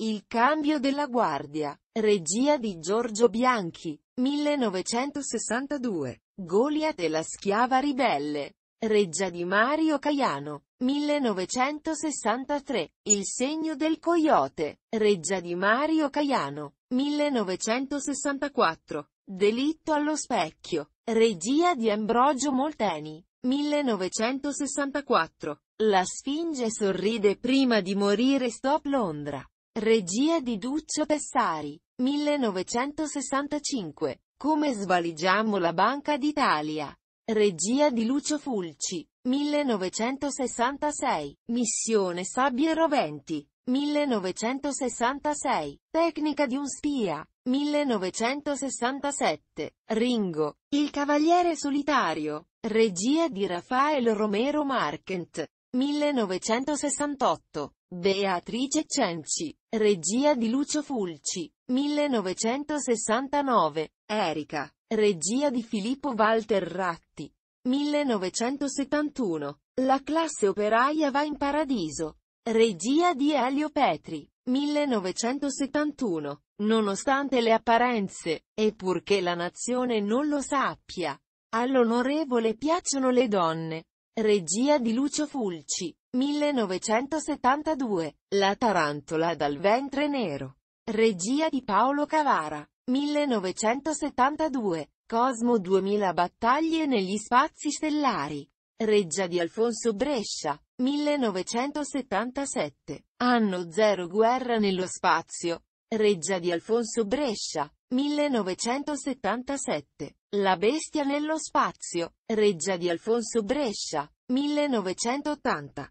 Il cambio della guardia. Regia di Giorgio Bianchi. 1962. Goliat e la schiava ribelle. regia di Mario Caiano. 1963. Il segno del coyote. regia di Mario Caiano. 1964. Delitto allo specchio. Regia di Ambrogio Molteni. 1964. La Sfinge sorride prima di morire Stop Londra. Regia di Duccio Tessari. 1965. Come svaligiamo la Banca d'Italia. Regia di Lucio Fulci. 1966. Missione Sabbie Roventi. 1966. Tecnica di un spia. 1967. Ringo. Il cavaliere solitario. Regia di Raffaele Romero Marchent. 1968. Beatrice Cenci, regia di Lucio Fulci, 1969, Erika, regia di Filippo Walter Ratti, 1971, La classe operaia va in paradiso, regia di Elio Petri, 1971, nonostante le apparenze, e purché la nazione non lo sappia, all'onorevole piacciono le donne, regia di Lucio Fulci, 1972. La tarantola dal ventre nero. Regia di Paolo Cavara. 1972. Cosmo 2000 battaglie negli spazi stellari. Reggia di Alfonso Brescia. 1977. Anno zero guerra nello spazio. Reggia di Alfonso Brescia. 1977. La bestia nello spazio. Reggia di Alfonso Brescia. 1980